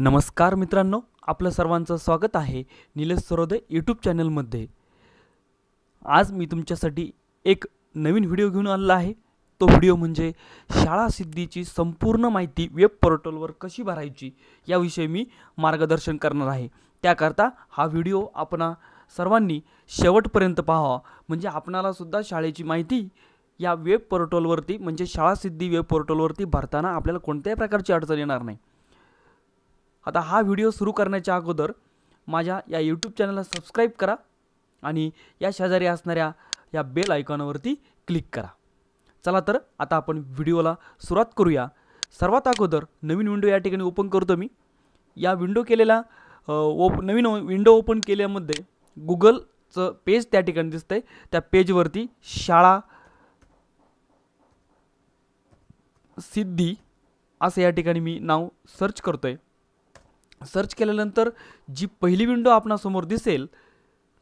नमस्कार मित्रांनो आपलं सर्वांचं स्वागत आहे निलेश सरोदे यूट्यूब चॅनलमध्ये आज मी तुमच्यासाठी एक नवीन व्हिडिओ घेऊन आणला आहे तो व्हिडिओ म्हणजे शाळा सिद्धीची संपूर्ण माहिती वेब पोर्टलवर कशी भरायची याविषयी मी मार्गदर्शन करणार आहे त्याकरता हा व्हिडिओ आपण सर्वांनी शेवटपर्यंत पाहावा म्हणजे आपणालासुद्धा शाळेची माहिती या वेब पोर्टलवरती म्हणजे शाळा सिद्धी वेब पोर्टलवरती भरताना आपल्याला कोणत्याही प्रकारची अडचण येणार नाही आता हा व्हिडिओ सुरू करण्याच्या अगोदर माझ्या या यूट्यूब चॅनलला सबस्क्राईब करा आणि या शेजारी असणाऱ्या या बेल आयकॉनवरती क्लिक करा चला तर आता आपण व्हिडिओला सुरुवात करूया सर्वात अगोदर नवीन विंडो या ठिकाणी ओपन करतो मी या विंडो केलेला ओप नवीन विंडो ओपन केल्यामध्ये गुगलचं पेज त्या ठिकाणी दिसतं आहे त्या पेजवरती शाळा सिद्धी असं या ठिकाणी मी नाव सर्च करतो आहे सर्च केल्यानंतर जी पहिली विंडो आपणासमोर दिसेल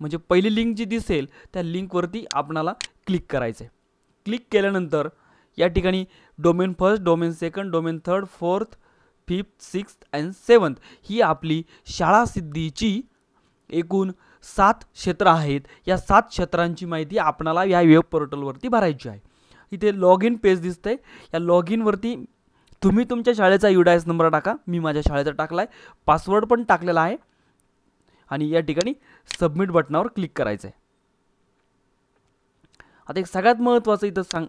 म्हणजे पहिली लिंक जी दिसेल त्या लिंकवरती आपणाला क्लिक करायचं आहे क्लिक केल्यानंतर या ठिकाणी domain first domain second domain third fourth fifth sixth and seventh ही आपली सिद्धीची एकूण सात क्षेत्र आहेत या सात क्षेत्रांची माहिती आपणाला या वेब पोर्टलवरती भरायची आहे इथे लॉग इन पेज दिसते या लॉग इनवरती तुम्ही तुमच्या शाळेचा एस नंबर टाका मी माझ्या शाळेचा टाकला आहे पासवर्ड पण टाकलेला आहे आणि या ठिकाणी सबमिट बटनावर क्लिक करायचं आहे आता एक सगळ्यात महत्त्वाचं इथं सांग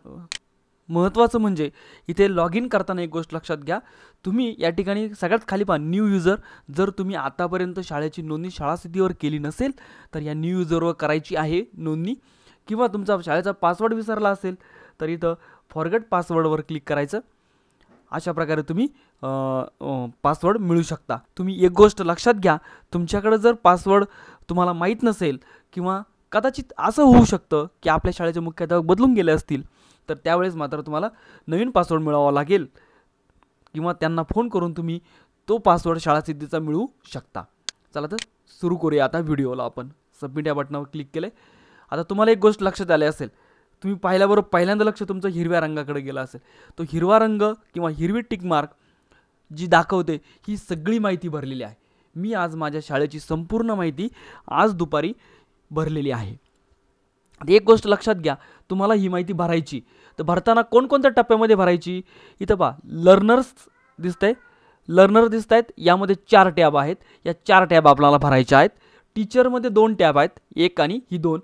महत्त्वाचं म्हणजे इथे लॉग इन करताना एक गोष्ट लक्षात घ्या तुम्ही या ठिकाणी सगळ्यात खाली पहा न्यू युजर जर तुम्ही आतापर्यंत शाळेची नोंदणी शाळा स्थितीवर केली नसेल तर या न्यू युजरवर करायची आहे नोंदणी किंवा तुमचा शाळेचा पासवर्ड विसरला असेल तर इथं फॉरगेट पासवर्डवर क्लिक करायचं अशा प्रकारे तुम्ही पासवर्ड मिळू शकता तुम्ही एक गोष्ट लक्षात घ्या तुमच्याकडं जर पासवर्ड तुम्हाला माहीत नसेल किंवा कदाचित असं होऊ शकतं की आपल्या शाळेचे मुख्याध्यापक बदलून गेले असतील तर त्यावेळेस मात्र तुम्हाला नवीन पासवर्ड मिळावा लागेल किंवा त्यांना फोन करून तुम्ही तो पासवर्ड शाळा सिद्धीचा मिळवू शकता चला तर सुरू करूया आता व्हिडिओला आपण सबमिट या बटनावर क्लिक केले आता तुम्हाला एक गोष्ट लक्षात आली असेल तुम्ही पाहिल्याबरोबर पहिल्यांदा लक्ष तुमचं हिरव्या रंगाकडे गेला असेल तो हिरवा रंग किंवा हिरवी टिकमार्क जी दाखवते ही सगळी माहिती भरलेली आहे मी आज माझ्या शाळेची संपूर्ण माहिती आज दुपारी भरलेली आहे एक गोष्ट लक्षात घ्या तुम्हाला ही माहिती भरायची तर भरताना कोणकोणत्या टप्प्यामध्ये भरायची इथं पहा लर्नर्स दिसत आहे लर्नर दिसत आहेत यामध्ये चार टॅब आहेत या चार टॅब आपल्याला भरायच्या आहेत टीचरमध्ये दोन टॅब आहेत एक आणि ही दोन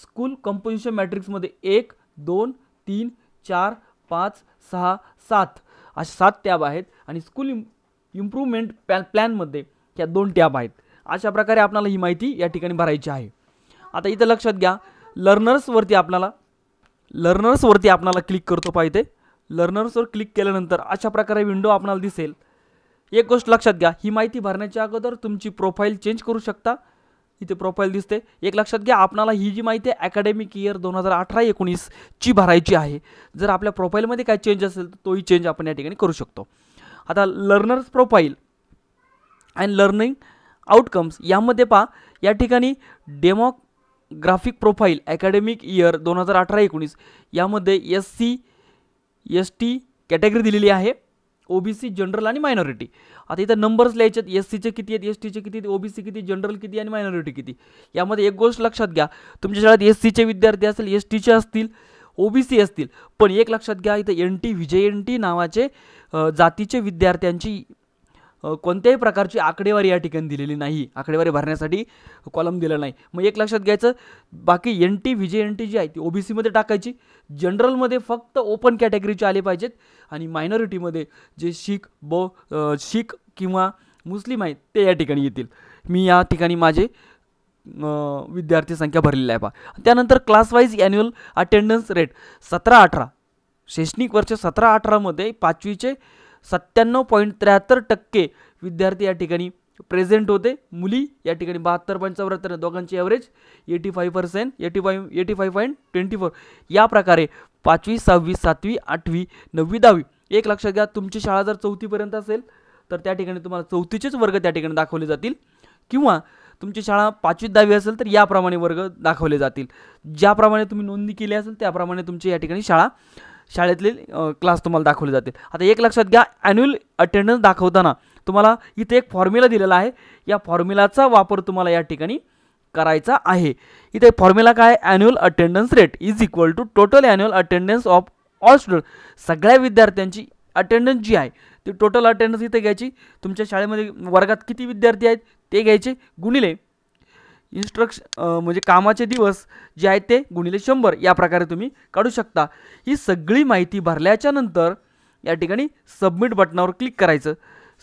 स्कूल कंपोजिशन मॅट्रिक्समध्ये एक दोन तीन चार पाच सहा सात अशा सात टॅब आहेत आणि स्कूल इम इम्प्रूव्हमेंट पॅ प्लॅनमध्ये ह्या दोन टॅब आहेत अशा प्रकारे आपल्याला ही माहिती या ठिकाणी भरायची आहे आता इथं लक्षात घ्या लर्नर्सवरती आपल्याला लर्नर्सवरती आपल्याला क्लिक करतो पाहिजे लर्नर्सवर क्लिक केल्यानंतर अशा प्रकारे विंडो आपल्याला दिसेल एक गोष्ट लक्षात घ्या ही माहिती भरण्याच्या अगोदर तुमची प्रोफाईल चेंज करू शकता इथे प्रोफाईल दिसते एक लक्षात घ्या आपणाला ही जी माहिती आहे अकॅडमिक इयर दोन हजार अठरा एकोणीसची भरायची आहे जर आपल्या प्रोफाईलमध्ये काय चेंज असेल तर तोही चेंज आपण या ठिकाणी करू शकतो आता learners profile and learning outcomes यामध्ये पहा या ठिकाणी डेमोग्राफिक प्रोफाईल अकॅडमिक इयर दोन हजार अठरा एकोणीस यामध्ये S C S T category दिलेली आहे ओबीसी जनरल आणि मायनॉरिटी आता इथं नंबर्स लिहायचे आहेत एस सीचे किती आहेत एस टीचे किती आहेत ओबीसी किती जनरल किती आणि मायनॉरिटी किती यामध्ये एक गोष्ट लक्षात घ्या तुमच्या शाळेत एस सीचे विद्यार्थी असतील एस टीचे असतील ओबीसी असतील पण एक लक्षात घ्या इथं एन टी विजय एन टी नावाचे जातीचे विद्यार्थ्यांची कोणत्याही प्रकारची आकडेवारी या ठिकाणी दिलेली नाही आकडेवारी भरण्यासाठी कॉलम दिला नाही मग एक लक्षात घ्यायचं बाकी N T V J N T जी आहे ती ओबीसीमध्ये टाकायची जनरलमध्ये फक्त ओपन कॅटेगरीचे आले पाहिजेत आणि मायनॉरिटीमध्ये जे शीख ब शीख किंवा मुस्लिम आहेत ते या ठिकाणी येतील मी या ठिकाणी माझे विद्यार्थी संख्या भरलेली आहे पहा त्यानंतर क्लास ॲन्युअल अटेंडन्स रेट सतरा अठरा शैक्षणिक वर्ष सतरा अठरामध्ये पाचवीचे सत्त्याण्णव पॉईंट त्र्याहत्तर टक्के विद्यार्थी या ठिकाणी प्रेझेंट होते मुली या ठिकाणी बहात्तर पॉईंट चौऱ्याहत्तर दोघांची average eighty five percent eighty five eighty five point twenty four या प्रकारे पाचवी सहावी सातवी आठवी नववी दहावी एक लक्षात घ्या तुमची शाळा जर चौथीपर्यंत असेल तर त्या ठिकाणी तुम्हाला चौथीचेच वर्ग त्या ठिकाणी दाखवले जातील किंवा तुमची शाळा पाचवी दहावी असेल तर याप्रमाणे वर्ग दाखवले जातील ज्याप्रमाणे तुम्ही नोंदणी केली असेल त्याप्रमाणे तुमची या ठिकाणी शाळा शाळेतले क्लास तुम्हाला दाखवले जातील आता एक लक्षात घ्या ॲन्युअल अटेंडन्स दाखवताना तुम्हाला इथे एक फॉर्म्युला दिलेला आहे या फॉर्म्युलाचा वापर तुम्हाला या ठिकाणी करायचा आहे इथे फॉर्म्युला काय annual attendance rate is equal to total annual attendance of all student सगळ्या विद्यार्थ्यांची अटेंडन्स जी आहे ती टोटल अटेंडन्स इथे घ्यायची तुमच्या शाळेमध्ये वर्गात किती विद्यार्थी आहेत ते घ्यायचे गुणिले इन्स्ट्रक्श म्हणजे कामाचे दिवस जे आहेत ते गुणिले शंभर या प्रकारे तुम्ही काढू शकता ही सगळी माहिती भरल्याच्या नंतर या ठिकाणी सबमिट बटनावर क्लिक करायचं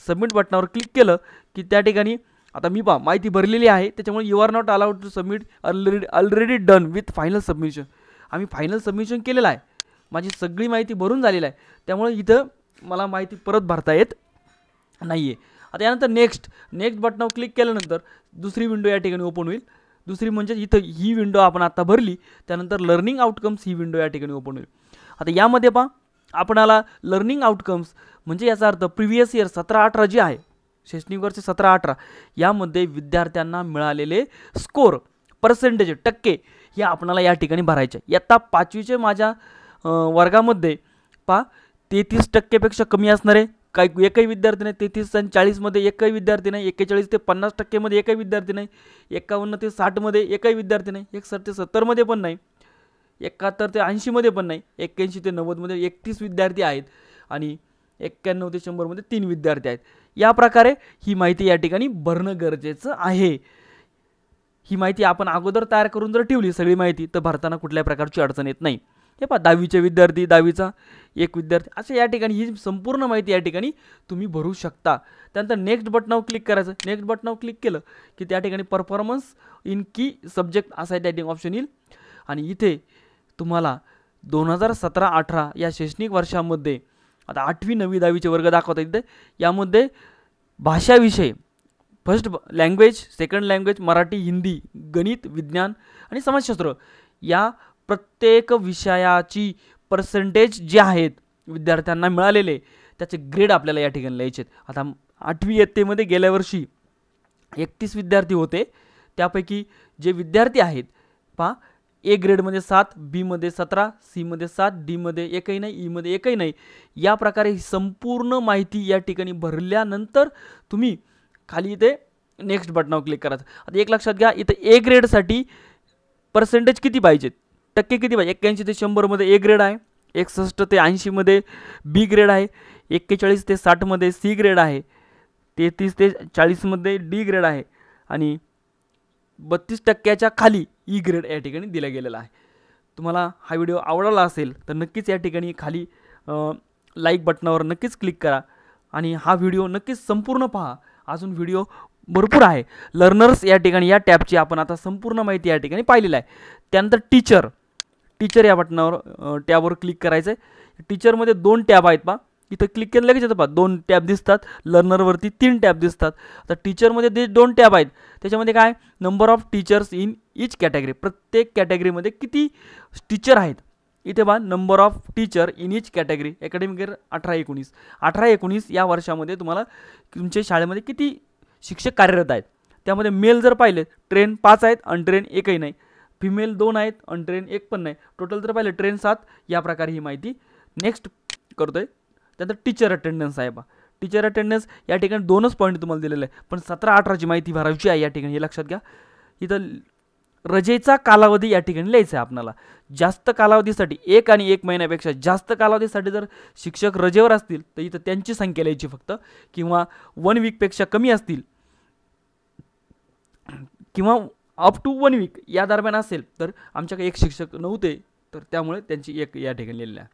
सबमिट बटनावर क्लिक केलं की त्या ठिकाणी आता मी पा माहिती भरलेली आहे त्याच्यामुळे you are not allowed to submit already already done with final submission आम्ही फायनल सबमिशन केलेलं आहे माझी सगळी माहिती भरून झालेली आहे त्यामुळे इथं मला माहिती परत भरता येत नाही आहे आता यानंतर नेक्स्ट नेक्स्ट बटनावर क्लिक केल्यानंतर दुसरी विंडो या ठिकाणी ओपन होईल दुसरी म्हणजे इथं ही विंडो आपण आता भरली त्यानंतर लर्निंग आउटकम्स ही विंडो या ठिकाणी ओपन होईल आता यामध्ये पहा आपणाला लर्निंग आउटकम्स म्हणजे याचा अर्थ प्रिव्हियस इयर सतरा अठरा जे आहे शैक्षणिक वर्ष सतरा अठरा यामध्ये विद्यार्थ्यांना मिळालेले स्कोर पर्सेंटेज टक्के हे आपणाला या ठिकाणी भरायचे इयत्ता पाचवीचे माझ्या वर्गामध्ये पा तेहतीस टक्केपेक्षा कमी असणारे काही एकही विद्यार्थी नाही तेहतीस आणि चाळीसमध्ये एकही विद्यार्थी नाही एक्केचाळीस ते पन्नास टक्केमध्ये एकही विद्यार्थी नाही एकावन्न ते साठमध्ये एकही विद्यार्थी नाही एकसठ ते सत्तरमध्ये पण नाही एकाहत्तर ते ऐंशीमध्ये पण नाही एक्क्याऐंशी ते नव्वदमध्ये एकतीस विद्यार्थी आहेत आणि एक्क्याण्णव ते शंभरमध्ये तीन विद्यार्थी आहेत या प्रकारे ही माहिती या ठिकाणी भरणं गरजेचं आहे ही माहिती आपण अगोदर तयार करून जर ठेवली सगळी माहिती तर भरताना कुठल्याही प्रकारची अडचण येत नाही हे पहा दहावीचे विद्यार्थी दहावीचा एक विद्यार्थी असं या ठिकाणी ही संपूर्ण माहिती या ठिकाणी तुम्ही भरू शकता त्यानंतर नेक्स्ट बटनावर क्लिक करायचं नेक्स्ट बटनावर क्लिक केलं की त्या ठिकाणी परफॉर्मन्स इन की सब्जेक्ट असा त्या ऑप्शन येईल आणि इथे तुम्हाला दोन हजार सतरा अठरा या शैक्षणिक वर्षामध्ये आता आठवी नवी दहावीचे वर्ग दाखवत इथे यामध्ये भाषाविषय first language second language Marathi Hindi गणित विज्ञान आणि समाजशास्त्र या प्रत्येक विषयाची पर्सेंटेज जे आहेत विद्यार्थ्यांना मिळालेले त्याचे ग्रेड आपल्याला या ठिकाणी लिहायचे आहेत आता आठवी इयत्तेमध्ये गेल्या वर्षी एकतीस विद्यार्थी होते त्यापैकी जे विद्यार्थी आहेत पहा ए ग्रेडमध्ये सात बीमध्ये सतरा सीमध्ये सात डीमध्ये एकही नाही ईमध्ये e एकही नाही या प्रकारे ही संपूर्ण माहिती या ठिकाणी भरल्यानंतर तुम्ही खाली इथे नेक्स्ट बटनावर क्लिक करायचं आता एक लक्षात घ्या इथं ए ग्रेडसाठी पर्सेंटेज किती पाहिजेत टक्के किती पाहिजे एक्क्याऐंशी ते शंभरमध्ये ए ग्रेड आहे एकसष्ट ते ऐंशीमध्ये बी ग्रेड आहे एक्केचाळीस ते साठमध्ये सी ग्रेड आहे तेहतीस ते चाळीसमध्ये डी ग्रेड आहे आणि बत्तीस टक्क्याच्या खाली ई ग्रेड या ठिकाणी दिला गेलेला आहे तुम्हाला हा व्हिडिओ आवडला असेल तर नक्कीच या ठिकाणी खाली लाईक बटनावर नक्कीच क्लिक करा आणि हा व्हिडिओ नक्कीच संपूर्ण पहा अजून व्हिडिओ भरपूर आहे लर्नर्स या ठिकाणी या टॅबची आपण आता संपूर्ण माहिती या ठिकाणी पाहिलेली आहे त्यानंतर टीचर टीचर या बटनावर टॅबवर क्लिक करायचं आहे टीचरमध्ये दोन टॅब आहेत पा इथं क्लिक केलं लगेच येतं बा दोन टॅब दिसतात लर्नरवरती तीन टॅब दिसतात आता टीचरमध्ये जे दोन टॅब आहेत त्याच्यामध्ये काय number of teachers in each category प्रत्येक कॅटेगरीमध्ये किती टीचर आहेत इथे बा number of teacher in each category academic year अठरा एकोणीस अठरा एकोणीस या वर्षामध्ये तुम्हाला तुमच्या शाळेमध्ये किती शिक्षक कार्यरत आहेत त्यामध्ये मेल जर पाहिले ट्रेन पाच आहेत अनट्रेन एकही नाही फिमेल दोन आहेत आणि ट्रेन एक पण नाही टोटल जर पाहिलं ट्रेन सात या प्रकारे ही माहिती नेक्स्ट करतो आहे त्यानंतर टीचर अटेंडन्स आहे बा टीचर अटेंडन्स या ठिकाणी दोनच पॉईंट तुम्हाला दिलेलं आहे पण सतरा अठराची माहिती भरायची आहे या ठिकाणी हे लक्षात घ्या इथं रजेचा कालावधी या ठिकाणी लिहायचा आहे आपल्याला जास्त कालावधीसाठी एक आणि एक महिन्यापेक्षा जास्त कालावधीसाठी जर शिक्षक रजेवर असतील तर इथं त्यांची संख्या लिहायची फक्त किंवा वन वीकपेक्षा कमी असतील किंवा अप टू वन वीक या दरम्यान असेल तर आमच्याकडे एक शिक्षक नव्हते तर त्यामुळे त्यांची एक या ठिकाणी लिहिली आहे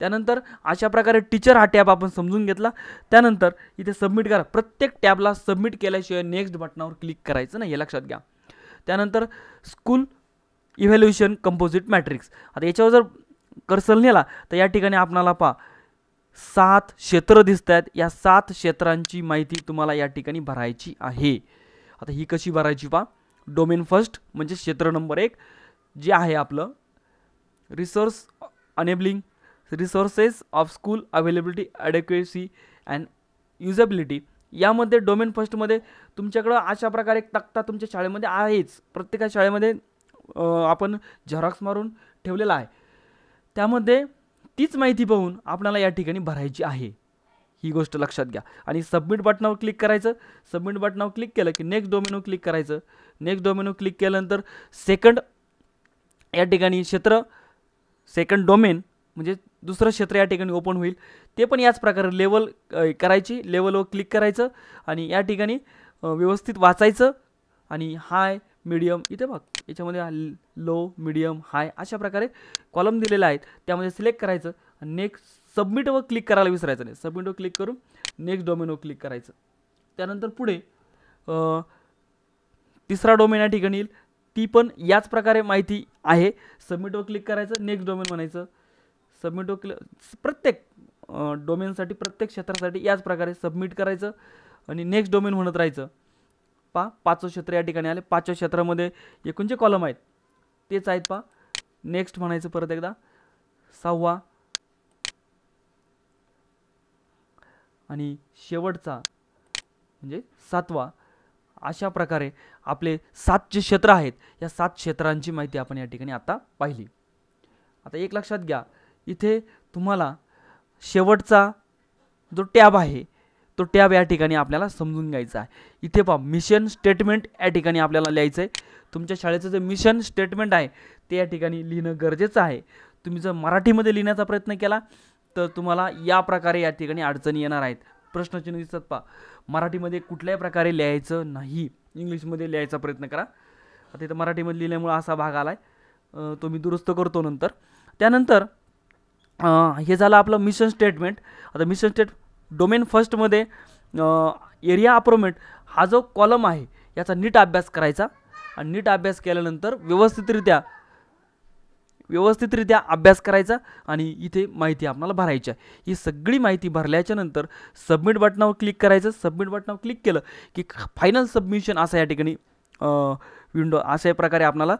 त्यानंतर अशा प्रकारे टीचर हा टॅब आपण समजून घेतला त्यानंतर इथे सबमिट करा प्रत्येक टॅबला सबमिट केल्याशिवाय नेक्स्ट बटनावर क्लिक करायचं नाही हे लक्षात घ्या त्यानंतर स्कूल इव्हॅल्युएशन कंपोजिट मॅट्रिक्स आता याच्यावर जर कर्सल नेला तर या ठिकाणी आपणाला पहा सात क्षेत्र दिसत आहेत या सात क्षेत्रांची माहिती तुम्हाला या ठिकाणी भरायची आहे आता ही कशी भरायची पहा डोमेन फर्स्ट म्हणजे क्षेत्र नंबर एक जे आहे आपलं resource enabling resources of school availability adequacy and usability यामध्ये डोमेन फर्स्टमध्ये तुमच्याकडं अशा प्रकारे एक तक्ता तुमच्या शाळेमध्ये आहेच प्रत्येका शाळेमध्ये आपण झेरॉक्स मारून ठेवलेला आहे त्यामध्ये तीच माहिती पाहून आपल्याला या ठिकाणी भरायची आहे ही गोष्ट लक्षात घ्या आणि सबमिट बटनावर क्लिक करायचं सबमिट बटनावर क्लिक केलं की नेक्स्ट डोमेनवर क्लिक करायचं नेक्स्ट डोमेनवर क्लिक केल्यानंतर सेकंड या ठिकाणी क्षेत्र सेकंड डोमेन म्हणजे दुसरं क्षेत्र या ठिकाणी ओपन होईल ते पण याच प्रकारे लेवल करायची लेवलवर क्लिक करायचं आणि या ठिकाणी व्यवस्थित वाचायचं आणि हाय मिडियम इथे बघ याच्यामध्ये लो मिडियम हाय अशा प्रकारे कॉलम दिलेले आहेत त्यामध्ये सिलेक्ट करायचं नेक्स्ट सबमिटवर क्लिक करायला विसरायचं नाही सबमिटवर क्लिक करून नेक्स्ट डोमेनवर क्लिक करायचं त्यानंतर पुढे तिसरा डोमेन या ठिकाणी येईल ती पण याच प्रकारे माहिती आहे सबमिटवर क्लिक करायचं नेक्स्ट डोमेन म्हणायचं सबमिटवर क्लिक प्रत्येक डोमेनसाठी प्रत्येक क्षेत्रासाठी याच प्रकारे सबमिट करायचं आणि नेक्स्ट डोमेन म्हणत राहायचं पा पाचवं क्षेत्र या ठिकाणी आले पाचव्या क्षेत्रामध्ये जे कॉलम आहेत तेच आहेत पा नेक्स्ट म्हणायचं परत एकदा सहावा आणि शेवटचा म्हणजे सातवा अशा प्रकारे आपले सात जे क्षेत्र आहेत या सात क्षेत्रांची माहिती आपण या ठिकाणी आता पाहिली आता एक लक्षात घ्या इथे तुम्हाला शेवटचा जो टॅब आहे तो टॅब या ठिकाणी आपल्याला समजून घ्यायचा आहे इथे पहा मिशन स्टेटमेंट या ठिकाणी आपल्याला लिहायचं आहे तुमच्या शाळेचं जे मिशन स्टेटमेंट आहे ते या ठिकाणी लिहिणं गरजेचं आहे तुम्ही जर मराठीमध्ये लिहिण्याचा प्रयत्न केला तर तुम्हाला या प्रकारे या ठिकाणी अडचणी येणार आहेत प्रश्नचिन्ह दिसतात पा मराठीमध्ये कुठल्याही प्रकारे लिहायचं नाही इंग्लिशमध्ये लिहायचा प्रयत्न करा आता इथं मराठीमध्ये लिहिल्यामुळे असा भाग आला आहे तो मी दुरुस्त करतो नंतर त्यानंतर हे झालं आपलं मिशन स्टेटमेंट आता मिशन स्टेट डोमेन फर्स्टमध्ये एरिया अप्रोमेंट हा जो कॉलम आहे याचा नीट अभ्यास करायचा आणि नीट अभ्यास केल्यानंतर व्यवस्थितरित्या व्यवस्थितरित्या अभ्यास करायचा आणि इथे माहिती आपल्याला भरायची आहे ही सगळी माहिती भरल्याच्यानंतर सबमिट बटनावर क्लिक करायचं सबमिट बटनावर क्लिक केलं की फायनल सबमिशन असं या ठिकाणी विंडो अशा प्रकारे आपणाला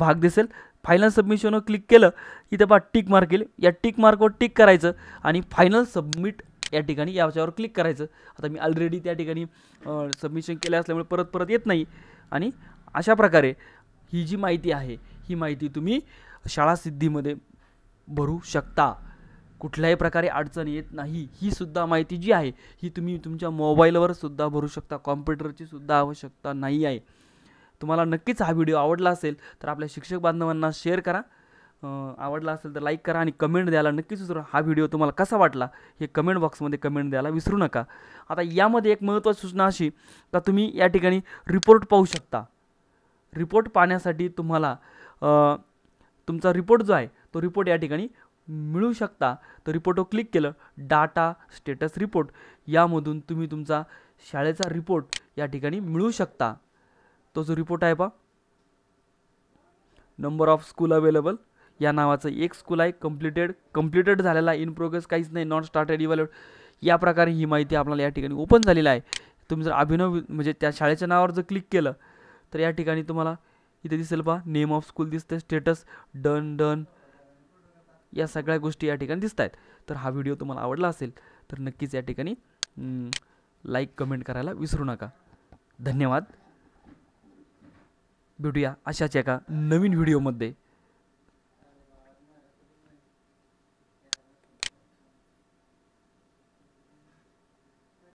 भाग दिसेल फायनल सबमिशनवर क्लिक केलं इथे पहा टिक मार्क येईल या टिक मार्कवर टिक करायचं आणि फायनल सबमिट या ठिकाणी याच्यावर क्लिक करायचं आता मी ऑलरेडी त्या ठिकाणी सबमिशन केलं असल्यामुळे परत परत येत नाही आणि अशा प्रकारे ही जी माहिती आहे ही माहिती तुम्ही शाळासिद्धीमध्ये भरू शकता कुठल्याही प्रकारे अडचण येत नाही ही सुद्धा माहिती जी आहे ही तुम्ही तुमच्या मोबाईलवर सुद्धा भरू शकता कॉम्प्युटरची सुद्धा आवश्यकता नाही आहे तुम्हाला नक्कीच हा व्हिडिओ आवडला असेल तर आपल्या शिक्षक बांधवांना शेअर करा आवडला असेल तर लाईक करा आणि कमेंट द्यायला नक्कीच विसरू हा व्हिडिओ तुम्हाला कसा वाटला हे कमेंट बॉक्समध्ये कमेंट द्यायला विसरू नका आता यामध्ये एक महत्त्वाची सूचना अशी का तुम्ही या ठिकाणी रिपोर्ट पाहू शकता रिपोर्ट पाहण्यासाठी तुम्हाला तुमचा रिपोर्ट जो आहे तो रिपोर्ट या ठिकाणी मिळू शकता तर रिपोर्टवर क्लिक केलं डाटा स्टेटस रिपोर्ट यामधून तुम्ही तुमचा शाळेचा रिपोर्ट या ठिकाणी मिळू शकता तो जो रिपोर्ट आहे पा नंबर ऑफ स्कूल अवेलेबल या नावाचं एक स्कूल आहे कम्प्लिटेड कम्प्लिटेड झालेला इन प्रोग्रेस काहीच नाही नॉन स्टार्टेड इव्हॅल्युएट या प्रकारे ही माहिती आपल्याला या ठिकाणी ओपन झालेली आहे तुम्ही जर अभिनव म्हणजे त्या शाळेच्या नावावर जर क्लिक केलं तर या ठिकाणी तुम्हाला इथे दिसेल पहा नेम ऑफ स्कूल दिसते स्टेटस डन डन या सगळ्या गोष्टी या ठिकाणी दिसत आहेत तर हा व्हिडिओ तुम्हाला आवडला असेल तर नक्कीच या ठिकाणी लाईक कमेंट करायला विसरू नका धन्यवाद भेटूया अशाच एका नवीन व्हिडिओमध्ये